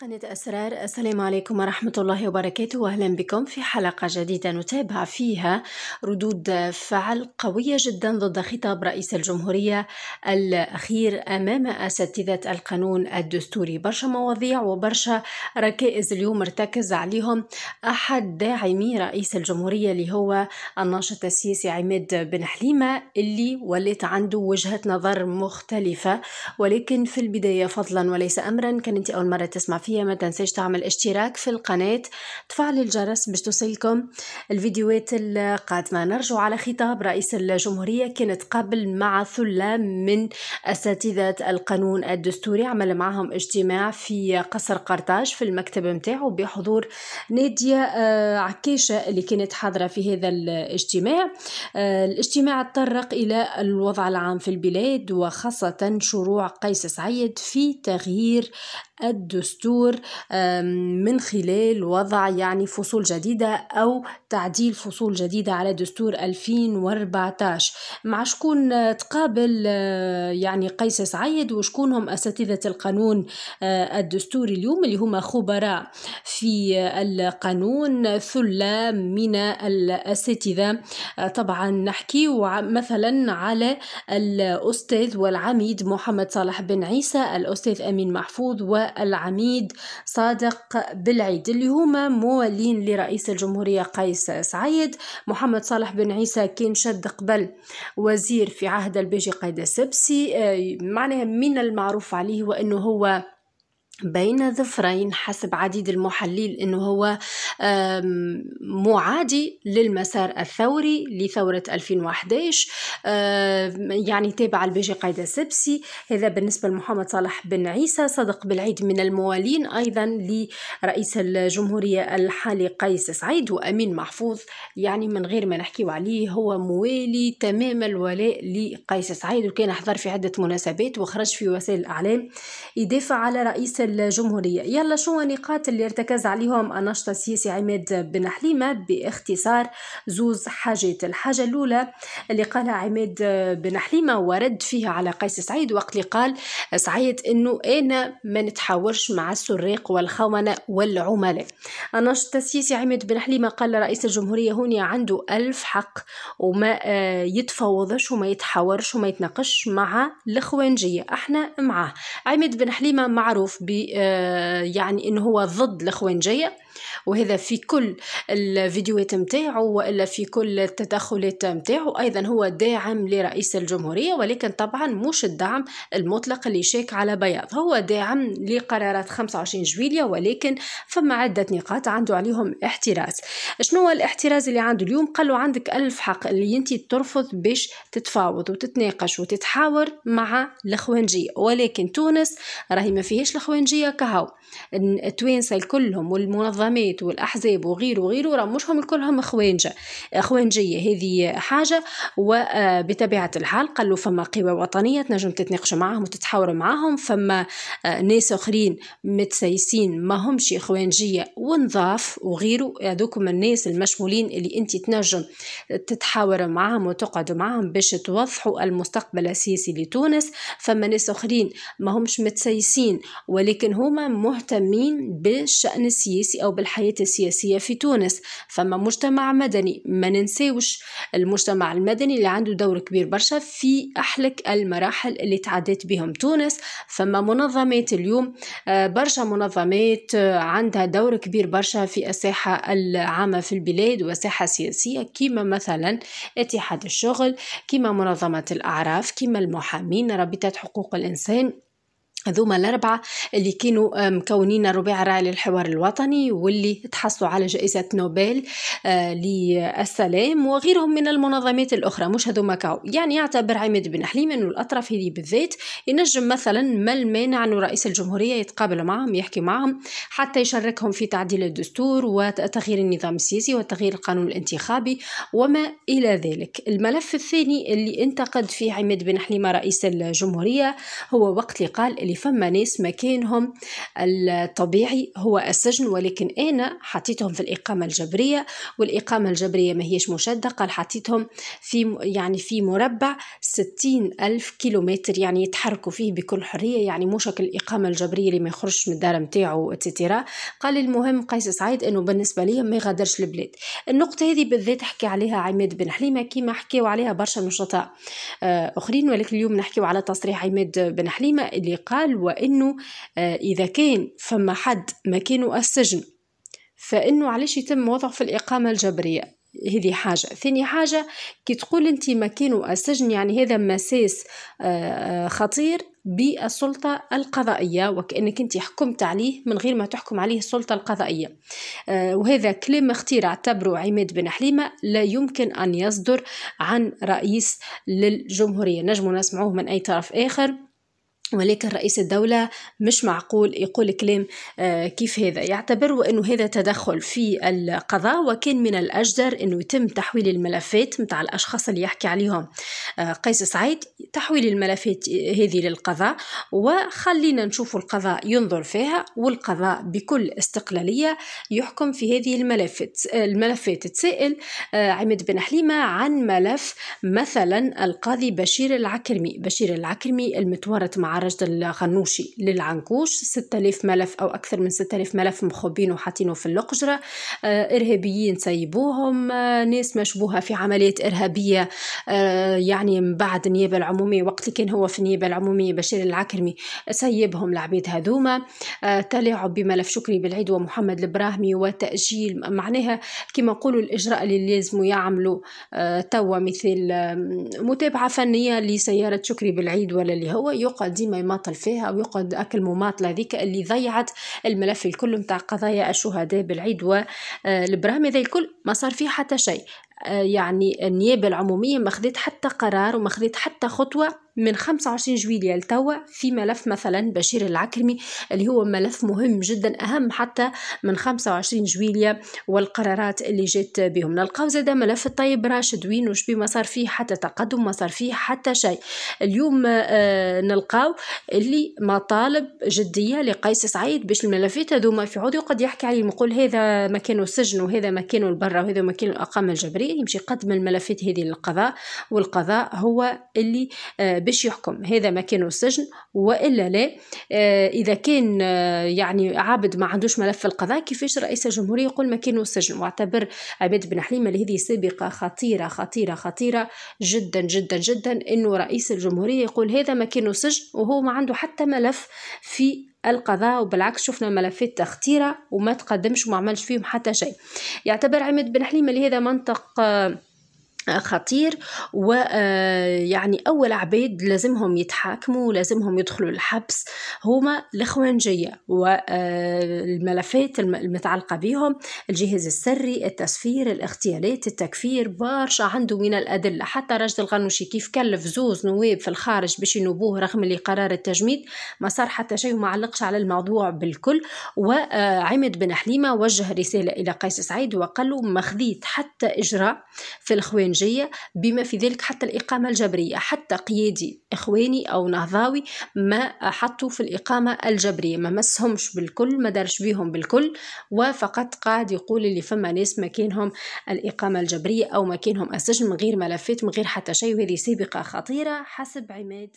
قناة أسرار السلام عليكم ورحمة الله وبركاته وأهلا بكم في حلقة جديدة نتابع فيها ردود فعل قوية جدا ضد خطاب رئيس الجمهورية الأخير أمام أساتذة القانون الدستوري برشا مواضيع وبرشا ركائز اليوم ارتكز عليهم أحد داعمي رئيس الجمهورية اللي هو الناشط السياسي عماد بن حليمة اللي ولات عنده وجهة نظر مختلفة ولكن في البداية فضلا وليس أمرا كان أنت أول مرة تسمع الثقافية ما تنساش تعمل اشتراك في القناة تفعل الجرس باش توصلكم الفيديوهات القادمة نرجو على خطاب رئيس الجمهورية كانت قبل مع ثلة من أساتذة القانون الدستوري عمل معهم اجتماع في قصر قرطاج في المكتب متاعه بحضور نادية آه، عكاشة اللي كانت حاضرة في هذا الاجتماع آه، الاجتماع تطرق إلى الوضع العام في البلاد وخاصة شروع قيس سعيد في تغيير الدستور الجذور من خلال وضع يعني فصول جديدة أو تعديل فصول جديدة على دستور 2014 مع شكون تقابل آه، يعني قيس سعيد وشكون هم أساتذة القانون آه، الدستوري اليوم اللي هما خبراء في القانون ثلة من الأساتذة آه، طبعا نحكي مثلا على الأستاذ والعميد محمد صالح بن عيسى الأستاذ أمين محفوظ والعميد سعيد صادق بالعيد اللي هما موالين لرئيس الجمهورية قيس سعيد محمد صالح بن عيسى كان شد قبل وزير في عهد الباجي قيد السبسي آه، معناها من المعروف عليه وأنه هو بين ظفرين حسب عديد المحلل انه هو معادي للمسار الثوري لثورة 2011 يعني تابع الباجي قايد السبسي هذا بالنسبة لمحمد صالح بن عيسى صدق بالعيد من الموالين أيضا لرئيس الجمهورية الحالي قيس سعيد وأمين محفوظ يعني من غير ما نحكيو عليه هو موالي تمام الولاء لقيس سعيد وكان حضر في عدة مناسبات وخرج في وسائل الأعلام يدافع على رئيس الجمهورية يلا شو النقاط اللي ارتكز عليهم النشط السياسي عماد بن حليمة باختصار زوز حاجات الحاجة الأولى اللي قالها عماد بن حليمة ورد فيها على قيس سعيد وقت اللي قال سعيد أنه أنا ما نتحاورش مع السراق والخونة والعملاء النشط السياسي عماد بن حليمة قال رئيس الجمهورية هوني عنده ألف حق وما يتفاوضش وما يتحاورش وما يتناقش مع الخوانجية احنا معاه عماد بن حليمة معروف ب يعني إن هو ضد الاخوان الخوانجية وهذا في كل الفيديوهات نتاعو والا في كل التدخلات نتاعو ايضا هو داعم لرئيس الجمهوريه ولكن طبعا مش الدعم المطلق اللي شاك على بياض هو داعم لقرارات 25 جويليا ولكن فما عدة نقاط عنده عليهم احتراز شنو هو الاحتراز اللي عنده اليوم قال له عندك ألف حق اللي انت ترفض باش تتفاوض وتتناقش وتتحاور مع الخوانجية ولكن تونس راهي ما فيهاش الخوانجية كهو التوانسة كلهم والمنظمات والجمعيات والاحزاب وغيره وغيره راه هم كلهم خوانجه خوانجيه هذه حاجه وبطبيعه آه، الحال قالوا فما قوى وطنيه تنجم تتناقشوا معاهم وتتحاوروا معاهم فما آه، ناس اخرين متسيسين ما همش خوانجيه ونظاف وغيره هذوكم الناس المشمولين اللي انت تنجم تتحاور معهم وتقعد معهم باش توضحوا المستقبل السياسي لتونس فما ناس اخرين ما همش متسيسين ولكن هما مهتمين بالشأن السياسي او بالحياة السياسية في تونس فما مجتمع مدني ما ننساوش المجتمع المدني اللي عنده دور كبير برشا في احلك المراحل اللي تعدت بهم تونس فما منظمات اليوم آه، برشا منظمات آه، عندها دور كبير كبير برشا في الساحة العامة في البلاد والساحة السياسية كما مثلا اتحاد الشغل كما منظمة الأعراف كما المحامين رابطة حقوق الإنسان هذوما الأربعة اللي كانوا آه، مكونين الرباع راعي للحوار الوطني واللي تحصلوا على جائزة نوبل آه، للسلام وغيرهم من المنظمات الأخرى مش هذوما كاو يعني يعتبر عماد بن حليم أنه الأطراف هذه بالذات ينجم مثلا ما المانع أنه رئيس الجمهورية يتقابل معهم يحكي معهم حتى يشاركهم في تعديل الدستور وتغيير النظام السياسي وتغيير القانون الانتخابي وما إلى ذلك الملف الثاني اللي انتقد فيه عماد بن حليمة رئيس الجمهورية هو وقت اللي قال اللي فما ناس مكانهم الطبيعي هو السجن ولكن أنا حطيتهم في الإقامة الجبرية والإقامة الجبرية ما هيش مشدة قال حطيتهم في يعني في مربع ستين ألف كيلومتر يعني يتحركوا فيه بكل حرية يعني مو شكل الإقامة الجبرية اللي ما يخرجش من الدار نتاعو اتسيتيرا قال المهم قيس سعيد أنه بالنسبة لي ما يغادرش البلاد النقطة هذه بالذات حكي عليها عماد بن حليمة كيما حكيوا عليها برشا نشطاء آه، آخرين ولكن اليوم نحكيو على تصريح عماد بن حليمة اللي قال قال وانه آه، اذا كان فما حد كانوا السجن فانه علاش يتم وضعه في الاقامه الجبريه هذه حاجة ثاني حاجة كي تقول أنت كانوا السجن يعني هذا مساس آه، آه، خطير بالسلطة القضائية وكأنك أنت حكمت عليه من غير ما تحكم عليه السلطة القضائية وهذا كلام اختير اعتبره عماد بن حليمة لا يمكن أن يصدر عن رئيس للجمهورية نجم نسمعوه من أي طرف آخر ولكن رئيس الدولة مش معقول يقول كلام آه، كيف هذا يعتبر أنه هذا تدخل في القضاء وكان من الأجدر أنه يتم تحويل الملفات متاع الأشخاص اللي يحكي عليهم آه، قيس سعيد تحويل الملفات هذه للقضاء وخلينا نشوف القضاء ينظر فيها والقضاء بكل استقلالية يحكم في هذه الملفات الملفات تسائل آه، عماد بن حليمة عن ملف مثلا القاضي بشير العكرمي بشير العكرمي المتورط مع مهرجة الغنوشي للعنكوش 6000 ملف أو أكثر من 6000 ملف مخبين وحاطينه في اللقجرة آه، إرهابيين سيبوهم آه، ناس مشبوهة في عمليات إرهابية آه، يعني من بعد النيابة العمومية وقت اللي كان هو في النيابة العمومية بشير العكرمي سيبهم لعبيد هذوما تلاعب بملف شكري بالعيد ومحمد البراهمي وتأجيل معناها كما نقولوا الإجراء اللي لازموا يعملوا توا مثل متابعة فنية لسيارة شكري بالعيد ولا اللي هو يقعد ديما ما يماطل فيها أو يقعد أكل مماطلة ذيك اللي ضيعت الملف الكل متاع قضايا الشهداء بالعيد والبرامي آه، ذي الكل ما صار فيه حتى شيء آه، يعني النيابة العمومية ما خذت حتى قرار وما خذت حتى خطوة من 25 جويلية لتوا في ملف مثلا بشير العكرمي اللي هو ملف مهم جدا أهم حتى من 25 جويلية والقرارات اللي جات بهم نلقاو زاد ملف الطيب راشد وين وش بما صار فيه حتى تقدم ما صار فيه حتى شيء اليوم آه، نلقاو اللي مطالب جدية لقيس سعيد باش الملفات هذوما في عود وقد يحكي عليهم يقول هذا مكان السجن وهذا مكان البرة وهذا مكان الأقامة الجبرية يمشي يقدم الملفات هذه للقضاء والقضاء هو اللي آه، باش يحكم هذا كانوا السجن والا لا آه، اذا كان آه، يعني عابد ما عندوش ملف في القضاء كيفاش رئيس الجمهوريه يقول كانوا السجن واعتبر عبيد بن حليمه اللي هذه سابقه خطيره خطيره خطيره جدا جدا جدا انه رئيس الجمهوريه يقول هذا كانوا سجن وهو ما عنده حتى ملف في القضاء وبالعكس شفنا ملفات خطيره وما تقدمش وما عملش فيهم حتى شيء يعتبر عماد بن حليمه لهذا منطق آه، خطير ويعني آه، أول عبيد لازمهم يتحاكموا لازمهم يدخلوا الحبس هما الخوانجية والملفات آه، المتعلقة بهم الجهاز السري التسفير الاغتيالات التكفير برشا عنده من الأدلة حتى رجل الغنوشي كيف كلف زوز نواب في الخارج باش ينوبوه رغم اللي قرار التجميد ما صار حتى شيء وما علقش على الموضوع بالكل وعمد آه، بن حليمة وجه رسالة إلى قيس سعيد وقال له ما خذيت حتى إجراء في الخوان الخارجية بما في ذلك حتى الإقامة الجبرية حتى قيادي إخواني أو نهضاوي ما حطوا في الإقامة الجبرية ما مسهمش بالكل ما دارش بيهم بالكل وفقط قاعد يقول اللي فما ناس مكانهم الإقامة الجبرية أو مكانهم السجن من غير ملفات من غير حتى شيء وهذه سابقة خطيرة حسب عماد